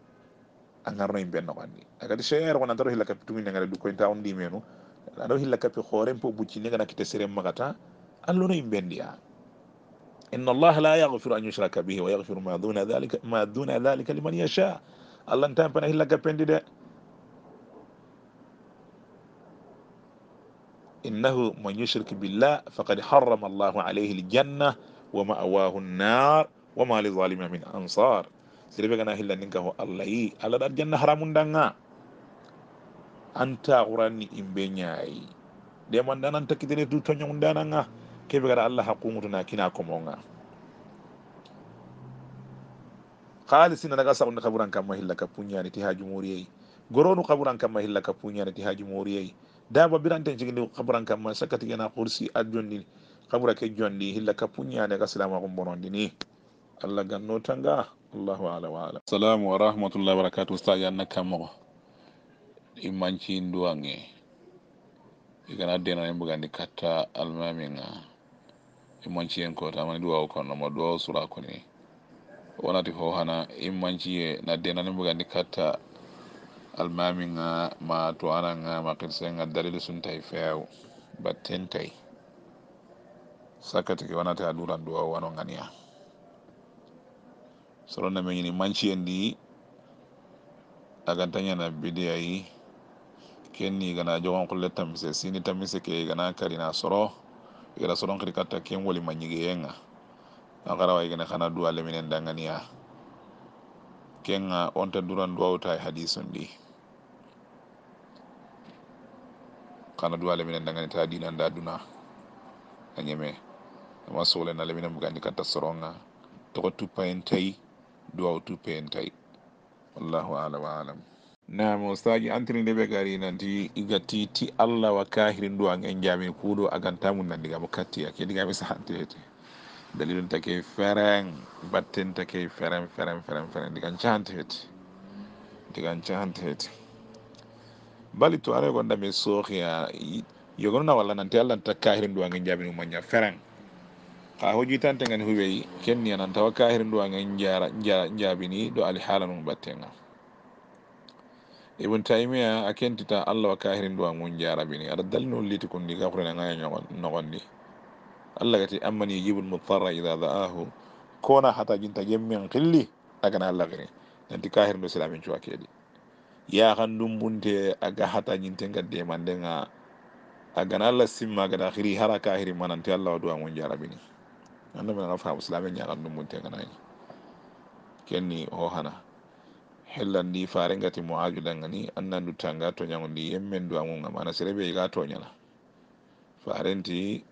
an garno ben no wani aga de shayar wona taro hilaka kapitu ngi ngara du ko inta ondi menu ado hilaka kapi khore po bucci ne gana kite sirem magata allo no ben dia إن الله لا يغفر أن يشرك به ويغفر ما دون ذلك ما دون ذلك لمن يشاء الله أنت أنا هلا كبندي إنه من يشرك بالله فقد حرم الله عليه الجنة ومأواه النار وما لظالم من أنصار سيربي كنا هلا نكه الله يي إيه؟ الله دار جنة حرام دانا أنت أوراني إمبنياي من دانا أنت كده نتوتني undana nga kebe gara allah hakkungutuna kina Kali sina naga sagni kaburan kama hila kapunya ni ti ha yei. goronu kaburan kama hila kapunya ni ti ha yei. daba birante cigindi kaburan kama kamma sakkatigena kursi adjondi. kabura ke jondi hilla ka puñani ga silama kum allah gano tanga Allah wa ala wa ala salamu wa rahmatullahi wa wabarakatuh usta yanna kammogo imanci nduwange igana denane bugandi katta almaminga immancie en ko tamani duwaw kono ma duwaw sura wana wonati ho hana dena ni nani mbugandi katta almami nga ma to ana nga ma kirse nga dalilu suntai feew battentai sakati ke wonati ha duran duwaw wano ganiya soronna men yini mancie ndi agantanyana bidiyayi kenni gana jogon kulle tamise sini tamise ke gana karina soro igara soron kiri katta ken woli mañigeyenga agara way gene xana duwa leminen danganiya kenga onta duran duwawuta utai hadisun ndi xana duwa leminen danganita dinanda duna a ñeme ama na lemine bugandi katta soronga toxo tuppayen entai duwaw tuppayen entai wallahu ala wa alam na o saji antini nde gari nanti iga ti ti allah wa kahirin jami kudo du an diga jamin ya ke diga kattiya kedigami sahantete dalilun take fereng batten take fereng fereng fereng fereng diga feren digan diga digan cahantete bali to ara gonda mi soohiya yogonona walla nanti allah ta kahirin du an jami jamin umaña feren ha hoji tante gani huweyi kenni anantawa kahirin du an en jara jabini ɗo alihaala num battenga ibn taymia a kentita allah wa kahirin do a mun jarabini aɗa dalno liti kundi ka xurenangaya noxondi allah gati amman yujibul mutarra ida da'ahu kona hata jinta gemmen xilli agana allah xini nanti kahirin do silamin cuwa kedi yaxan dumbunte aga hata jintenga demandenga agana allah simma gada xiri hara kahiri ma nanti allah wa do a mun jarabini andaminanga faamu silame ñaxan dumbunte nganañi kenni ho hana hellandi fare ngati mo ajuɗanga ni ndu tanga to toñagondi yemmen duwamu gam mana serebe yiga toñala farenti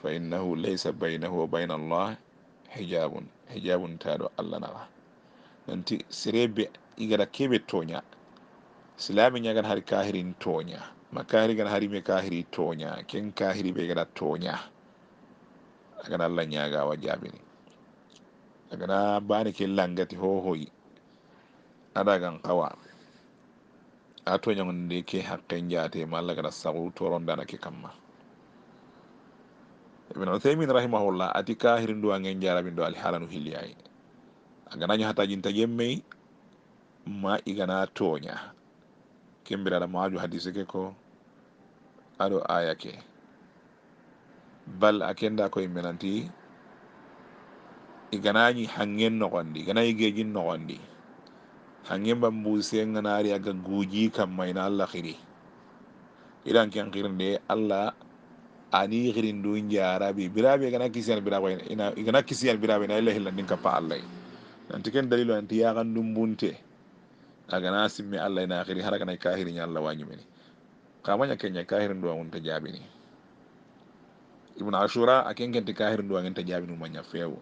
fa innahu laysa baynahu wa bayna allah hijabun hijabun taɗo allah nawa nanti serebe igata keɓe toña silami ñagan hari kahirin to ma makari gan harime kahiri nya ken kahiri ɓe gata toña agana allah nyaga jaɓini agana bani ke langati hoyi adagan kawa ato ñagondi ke haqqen jaatema alla gata sagu torondana ke kamma ibn uthaymin rahimahullah ati kahirin do angen jaraɓin do alhaalanu hilyayi aganaño hatajinta yemmey ma igana toña da maaju hadise ke ko aɗo aya ke bal a kenda koye menanti iganañi hangen nogondi iganayi geejin nogondi hangen bambuse nganari aga guji main allah khiri idan khirin de allah ani do du Birabi birabe gana kisiyan birabe ina gana kisiyan birabe na ila hillandin kappa allah nanti ken dalilu anti yaxan dumbunte agana simme allah ina xiri na kahiri nya allah wañumini xamaña keña kahirin duwa wunta ni ibn ashura a ken kenti kahirin duwa ngenta jaabini umaña feewo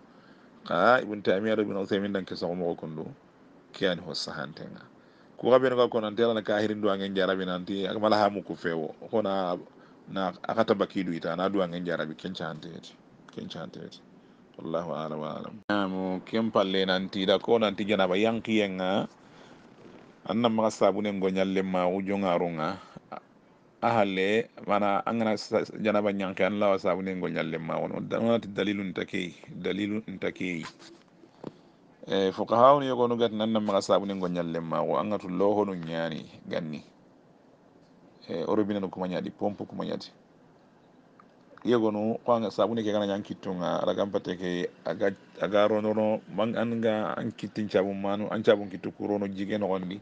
xa ibn tamiya do ibn usaymin danke soxomoxo kon ke ani ho sahantenga ku ga beno ga ko nan tela na ka hirin duwa ngen jarabi nan ti ak mala hamu ku fewo ko na na akata bakidu ita na duwa ngi jarabi ken chante ken chante wallahu ala wa a'lam amu kem palle nan ti da ko nan ti janaba yanki yenga anna maga sabune ngo nyalle ma ujo ngarunga ahale mana angana janaba nyanke an lawa sabune ngo nyalle ma wono dalilun takei dalilun takei eyi eh, foka hawni yogonu gati nannan maka sabuni go ñallen mago angatu lohonu ñaani ganni e eh, orobinano kumañaɗi pompe kumañati yogonu koa sabuni ke gana ñan kittunga aragampate ke aga ronono man anga an kittin cabun manu an cabun kittu kurono jige nogondi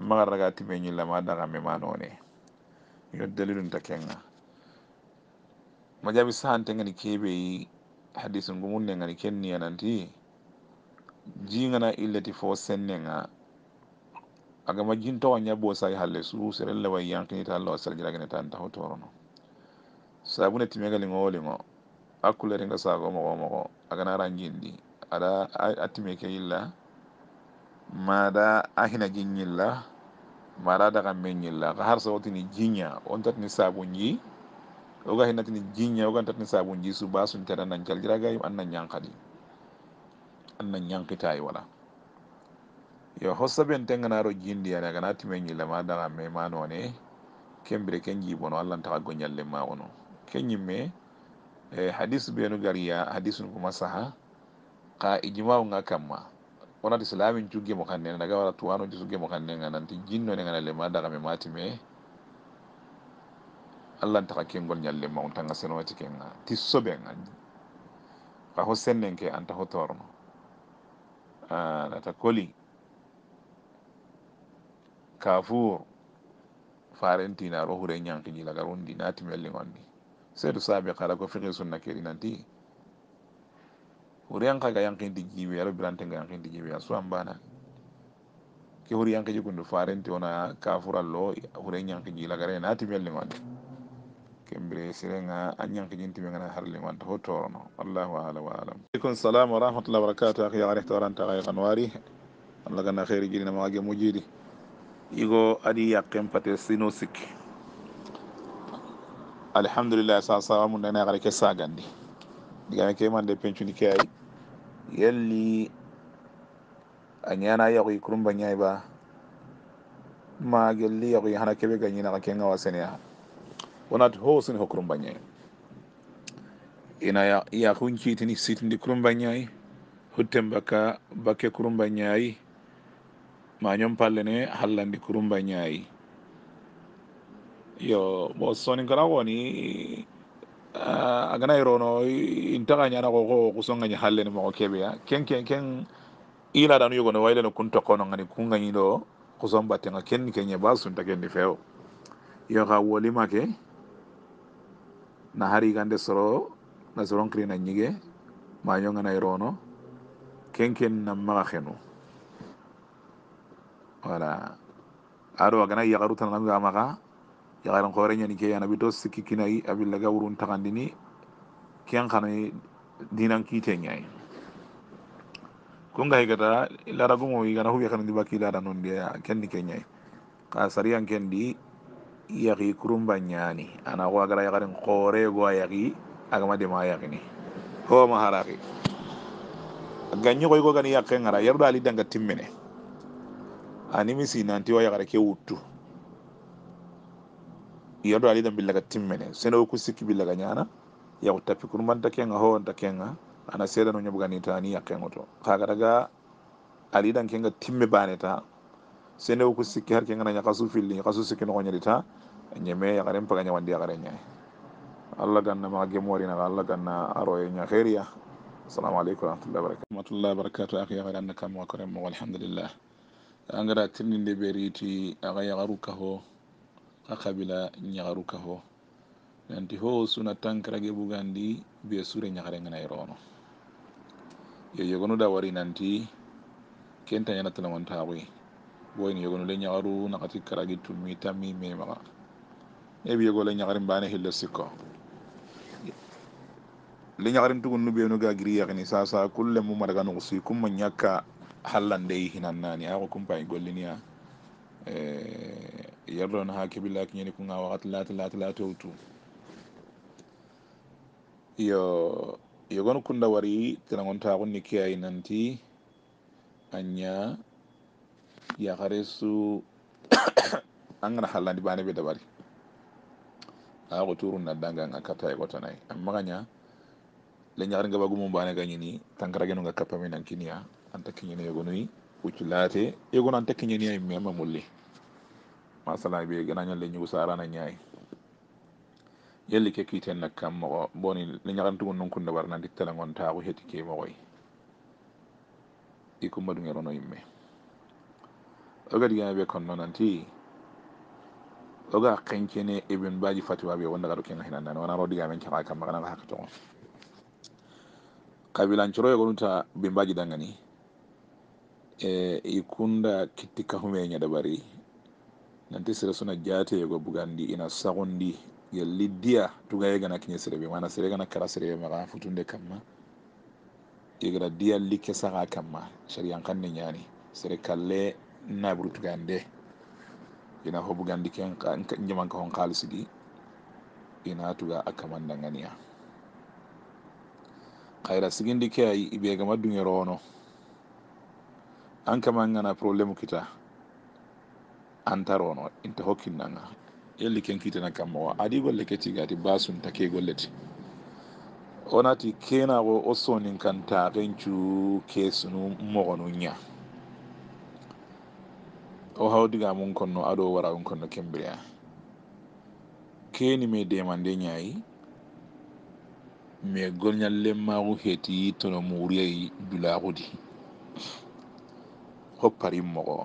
maga raga timme ñillama dagamme manone yo dalilu nta kenga ma jaɓi sahantengani keɓeyi hadis ngumunne ngani kenniyananti jiŋana illati fo senne ŋa agama jintowa ñabbo sayi halle suu serel le way yankinita alla wa sarjiragene tan taho torono sabune timega liŋo wo liŋo a kulleriŋka sago mogo mogo agana ranjindi ada a timeke yilla mada a hina jiñilla mada daga meñilla ka har sawotini jiña wontatini sabunji oga hinatini jiña oga ntatini sabunji su ba sunteda nancal jiragayim an na ñankadi annan yankita yi wala yo hossaɓen tenganaro jindiyani agana time ñillama dana me manone kembire ken jiibono allantaxa goñalle ma ono ke ñimme eh, hadis benu gariya hadisunu kuma saha ka ijmau nga kamma wonati silamin cuggemo kannenga daga wara tuwano ti kanne kannenga nanti ne ma daga jinnone mati lema allan matime allantaxa kengol ñalle ma untanga senowati kenga ti soɓenga xa ho sennen ke anta ho torno aɗata ah, koli kafour farentina ro hure ñankiji lagar undi naati melli gonɗi seedu saabi kala ko fiki sunna keri nanti huriyankaga yankinti jiwi aɗo birantega yankinti jiwi a suwan mbana ke huri yankiji gundu farenti ona kafour allo hure ñankiji lagare naati melli gonɗi kembire sirenga anyang ke nyinti ngana harle man to torono wallahu ala wa alam ikun salam wa rahmatullahi wa barakatuh akhi arif ya tawaran ta gayran ya wari allah ganna khairi girina ma ge mujidi igo adi yakem pate sinosik alhamdulillah sa salamu na ya ngare ke sagandi diga ke man de pinchu ni kay yelli anyana yago ba. nyaiba ma gelli yago hana kebe ganyina ka kenga wasenya wonat ho sene ho kurum ina ya hunciitini sitindi kurum bañayi hutten bakka bakke kurum bañayi mañon palle ne hallandi kurum bañayi yo bo sonin kana woni ah, agana irono intaga ñana koko kusongañi mo kebe ya ken ken ken ila yugo no waylene kun to kono ngani kun ngani do ɗo tenga ken ken keñe basu sunta ni feo yo ka wolima ke na hari gande soro na soron kri na nyige ma yonga na irono kenken na ma khenu wala aro agana yagaru ma ga maga garan khore nyani ke yana bito sikki kinai abilla gawrun tagandini kiyan khane dinan te nyai kunga higata laragumo igana hubiya kanundi baki lada nondi ya kendi kenyai kasari sariyan kendi yaki kurumba nyani ana ko agara yakarin koorego a yaki agama dema yaki yakini homa haraki ganñogoy ko gani yakke ngara yerɗo ali danga timmine animi si nanti wa yakara ke wuttu yerɗo ali dan billaga timmine seno ku sikki billaga ñana yaku tappi kurmanta kenga howonta kenga ana seda seedano ñobganitani yakke ngoto kagataga ali dan kenga timme baneta sene ko sikki har kenga nyaka su filli kasu sikki no nyari ta nyeme ya garen paga nyawandi ya garen nyai Allah ganna ma ge mori na Allah ganna aro nya khairiya assalamu alaikum warahmatullahi wabarakatuh warahmatullahi wabarakatuh akhi ya ganna kam wa karam walhamdulillah angara tinin de beriti aga ya garu kaho ka nya garu kaho nanti ho suna tankara ge bugandi be sure nya garen na irono yo yegonu da wari nanti kenta yana tana wanta woyin yegonu le ɲagaru nakati karagi tumi tami me maga e bi yego le ɲagarin bane hille sikko le ɲagarin tugun nu benu ga giri yagini sasa kulle mu maraga nugusi kumma ɲakka hallande i hinan nani ago kumpayi golliniya e, yarron ha kibila kiñeni kunga wakati lati lati lati owtu yo yogon kunda wari tinagontaxunni ke ay nanti a yahare su an gana halandi bane ɓe dabari a ko na danga nga kapta e gota amma gaña le ñagar nga bagumum bane gañini tankara genu nga kappa min an kiniya anta kiñini yogonuyi uccu laate yogono anta kiñiniyayi mema mulli masala ɓe ganaña le ñugu sarana ñayi yelli ke kiiten nak kam mogo boni le ñagantugu nonkunde warnandi telagon taaku heti ke mogoy i kumbadugerono yimme oga digame be kon nonanti oga ne ibn baji fatwa be wonda gado kenga hinandani wona ro men kema kam magana to kabilan chiro e yogonunta bin baji dangani e ikunda kitika hume nya ñaɗa bari nanti sere sona jaate go bugandi ina sagondi yalli diya tugaye gana kiñe serebe mana sere gana kara sira serebe maga futunde kamma igara diya like saga kamma shariyan kanne ñani sira kalle naburu tugande ina hobugandi ke jamanka hon haalisi ɗi ina tuga a kamandanganiya hayra sigindi ke ay iɓegama duŋerono an kama ngana probléme kita antarono inta hokkinnanga yelli ken kitana kamma o adi golle ke tigati basunta ke golleti onati kenago o sonin kan taxencu ke sunu moxonu o hawdiga mum kon no aɗo wara ɗum kon no kembria keni me dema nde ñayi mais golñal lemmagu heeti tono muuriyayi dulagudi hopparimmogo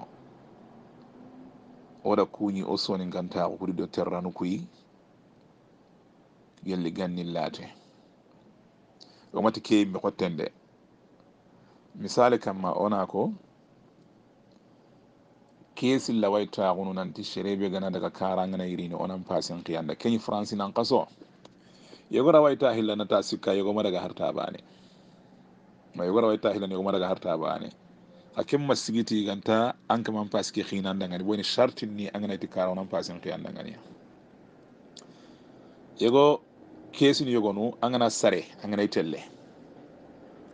oɗa kuñi o soni gantago kudi ɗo terranu kuyi yalli gannillaate omati keyimmi hotten de misali kamma ona ko kesi la waita way nan ti sherebe gana daga karanga na irini onan pasen xiyanda keñi france nan qaso yogora waita hilla na ta sikka yego yogoma daga harta bane ma yogora way ta hillana yogoma daga harta bane a kemma sigiti ganta an kaman paske xinandangani boni shartin ni an anganayti kara onan pasen xiyandangani yego kesi ni yego kesini yogonu angana sare an anganayi telle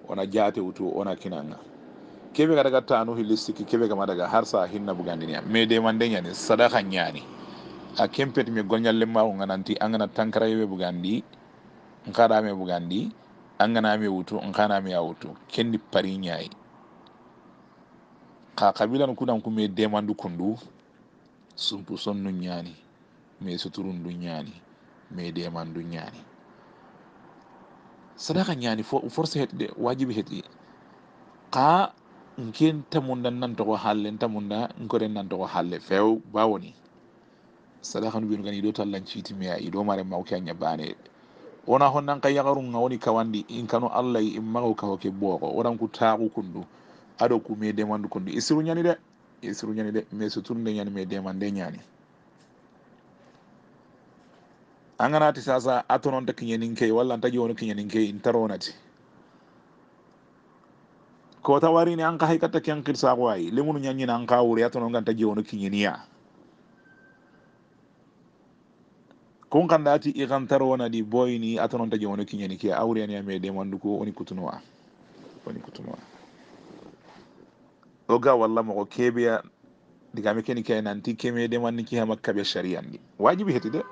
ona jate wutu ona kinanga kebe kada tanu hilistiki kebe kama daga harsa sa hinna bugandinia me de mande nyani sadaka nyani a kempet mi gonyal le mawo ngananti angana tankara yebe bugandi nkada me bugandi angana me wutu nkana me wutu kendi pari nyai ka kabila nu kudan kume de mandu kundu sumpu sonnu nyani me suturundu nyani me de mandu nyani sadaka nyani fo force het de wajibi het ka nken tamunda nantogo halle tamunda nkore nantogo halle few bawoni sadakanu wino gani ido tallanciti mea ido mare mawke aña bane wona ho nanka yagaru ga woni kawandi inkanu allah i mago kahoke booko oranku taaku kundu aɗo kume demandu kundu isiru ñani de isiru ñani de mais sutur nde ñani mais demande ñani a ganati sasa a tononta kiñaninkey walla nta jowono kiñaninkey ntaronati kota warini an ka haikata ken kirsaxo ay lemunu ñañina an ka wuri atono nganta jewonu kiñiniya kun kan dati i kan tarona di boyni atono nganta jewonu kinyini ke a wuriyani ame demanduku woni oni woni oni o oga walla mogo keɓeya digame keni ke nanti keme manni ki hama kaɓe shariyandi wajibi heti de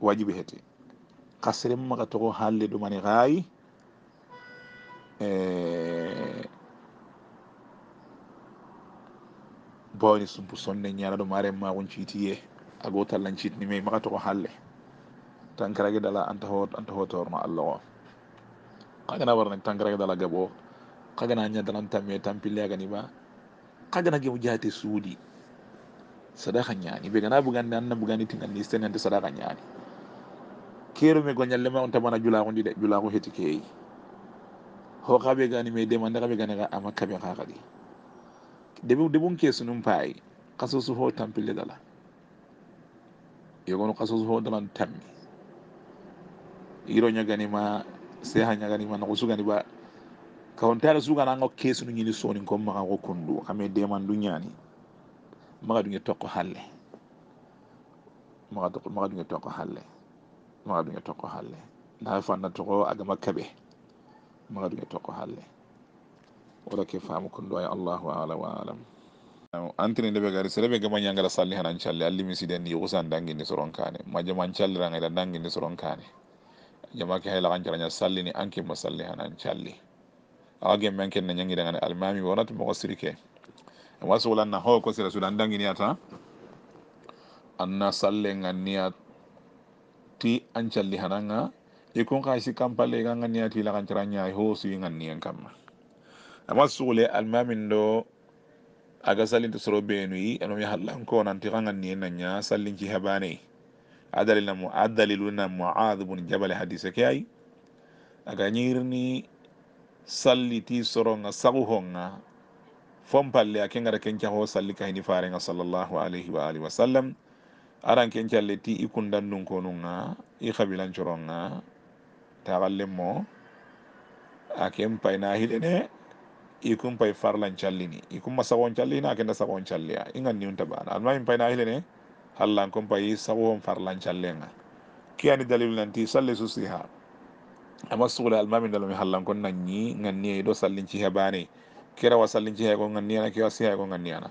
wajibi heti kasren maga togo halle ɗumani xaayi Eh, bawni subbu sonne ñaala ɗo maren ma won ciitiye ago tallan ciitni mai maxa toxo xalle tankarage dala anta ho anta hotorma allah o xagana warna tankarage dala gabo xagana ñadalan tamme tampille aganiba xagana gemu jaate suudi sadaka ñaani ɓe gana bugandi anna bugandi tingandi senente sadaka ñaani keeru me goñallema on tabana julaxundi de julaxu heti keeyi ho kaɓe gani me de demande kaɓe gani ga ama kaɓe ha kadi debu debun kesu num paayi kasusu ho tampile dala yego yogono kasusu ho dalan tammi iro nya nya gani ma se ha gani ma no nako sugani ba ka on tare suganango kesu ngo ke sunun yini sonin ko ma ko kundu kame demandu ñani maga duge tokko halle ma ga tokko ma ga tokko halle ma maga duge tokko halle na fanna togo agama kabe magad le toko halle wala ke faamu kon ɗo allahu ala wa alam antirinde ɓe gari sere ɓe gama ñangala salli hanan calle alli misiden ni yukusan dangindi soron kane ma jaman callirangayda dangindi soron kane jamake hayla kan caraña salli ni anke ma salli hanan calli awa gemmen ken ne ñangidangane almami wonati moko sirike wa sulanna ho ko sira sulan danginiyata anna salle ganniya ti an calli hananga ikun ka si kampalle ga ngani ati ya la kan caranya ho si ngani yang kamma amma sule almamin do aga salin to soro benu yi eno mi hallan ko nan ti ngani ya nanya nya sallin habane adalil mu adaliluna muadh bin jabal hadise kay aga nyirni salli ti soro nga sagu honga fompalle a kengara kenca ho salli farenga sallallahu alaihi wa alihi wa sallam aran kencalle ti i kundan dun konunga i taxallen mo akem ken payna hidene i kun pay farlan challini ikum kunma sagon callina a kenda sagon calliya niunta bana aduma in payna hidene hallan kun pay sawon farlan challenga ki ani dalil nanti salli susiha ama sugule almamin dalami hallan kon nanñi ganniye do sallin ci bane kira wasallin ci hego wa sallincihe ko ganniyana kiwa sihe ko ganniyana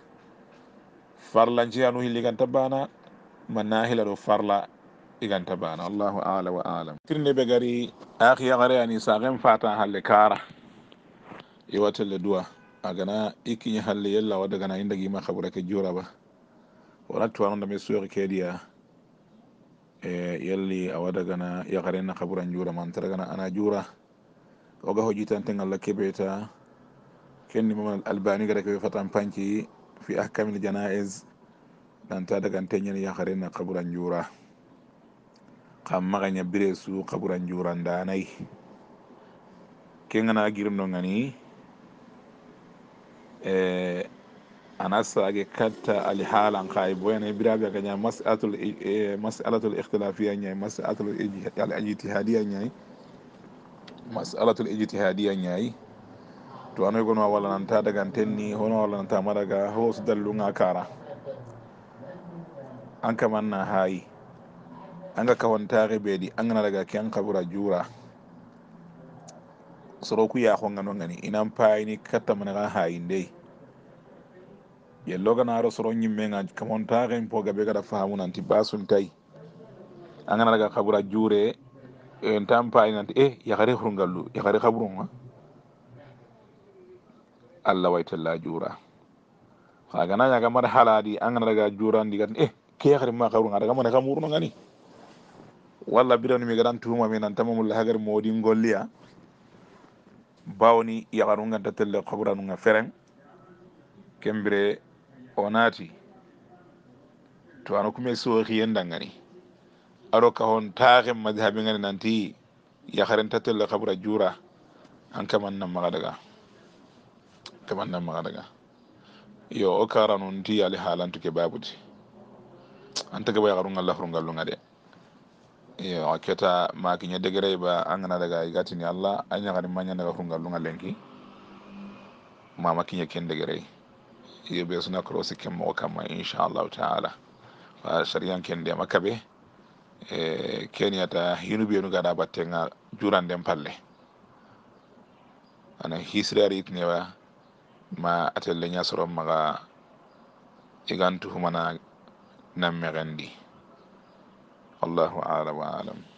farlancihe anu hilliganta bana ma nahila do farla iganta bana allahu ala wa alam tirne be gari akhi gare ani sagen fata halle kara iwata le duwa agana ikinya halle yalla wada gana inda gima khabura ke jura ba wala to wanda me suwa ke dia e yalli awada gana ya na khabura jura man tara gana ana jura oga hojitan tan Allah kebeta kenni mamal albani gare ke fatan panki fi ahkamil janaiz dan ta daga tanyen ya gare na khabura jura xa maxaña bire su xa ɓuran njuurandanay ke ngana girim no ngani eh, ana saage katta alhalan xaay boyana biraɓe ka ñay eh, masalatul masalatul ixtilafia ñay masalatul alijtihadia ñay masalatul ijtihadia ñay to anoy gonma walla nanta dagan ten ni hono walla nanta maraga hoo su dallunga kara an kamanna haayi anga kawantaxe ɓeedi a ngana daga ke an xabura jura soroku yaxonganongani inan payini kattamanexa hayindey yelloganaro soro ñimmenga kamontaxen poga gabe gada faamu nanti basuntay a ngana daga xabura jure ntan payini nanti e yaxare xurungallu yaxare xaburunga allah waytella jura xagana ñaga mar haladi a ngana daga jurandigat e ke yaxarima xaburunga daga mane xa murunongani walla birani mi garan tuhuma mi nantama mulla hagar modi ngolliya bawni yaharunganta telle kaɓuranunga feren kembire o naati to ana kume sohiyen dangani aro ka hon taage madhabi ngani nanti yaharenta telle kaɓura jura an kaman nam magadaga kaman nam magadaga yo o karanu ndi ali haalantuke babuti an tagaba yaharunga lahurungallunga ngade iyo a keta ma kiña degrey ba a gana daga i gatini allah a ñahani ma ñandaga hurnga lunga lenki mama kiña ken degrey yo ɓe suna korosi ken moo kamma inchallahu taala wa sariyan ken ndema kaɓe e keniyata hinu ɓiyenu gaɗa battenga juranden palle ana hisrari itnewa ma atelle ñasoron maga igantu humana nammeren ndi الله أعلم وأعلم